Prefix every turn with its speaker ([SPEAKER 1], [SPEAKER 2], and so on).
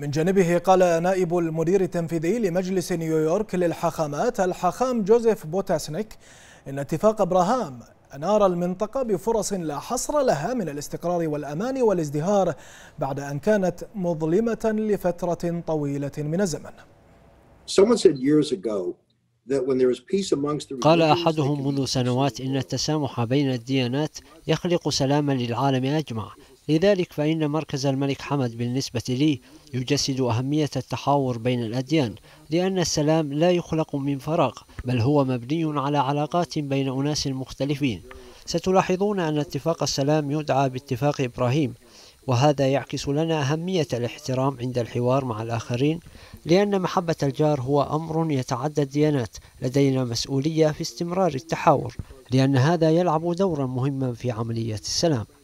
[SPEAKER 1] من جانبه قال نائب المدير التنفيذي لمجلس نيويورك للحاخامات الحاخام جوزيف بوتاسنيك إن اتفاق أبراهام أنار المنطقة بفرص لا حصر لها من الاستقرار والأمان والازدهار بعد أن كانت مظلمة لفترة طويلة من الزمن قال
[SPEAKER 2] أحدهم منذ سنوات إن التسامح بين الديانات يخلق سلاما للعالم أجمع لذلك فإن مركز الملك حمد بالنسبة لي يجسد أهمية التحاور بين الأديان لأن السلام لا يخلق من فراغ بل هو مبني على علاقات بين أناس مختلفين ستلاحظون أن اتفاق السلام يدعى باتفاق إبراهيم وهذا يعكس لنا أهمية الاحترام عند الحوار مع الآخرين لأن محبة الجار هو أمر يتعدى الديانات لدينا مسؤولية في استمرار التحاور لأن هذا يلعب دورا مهما في عملية السلام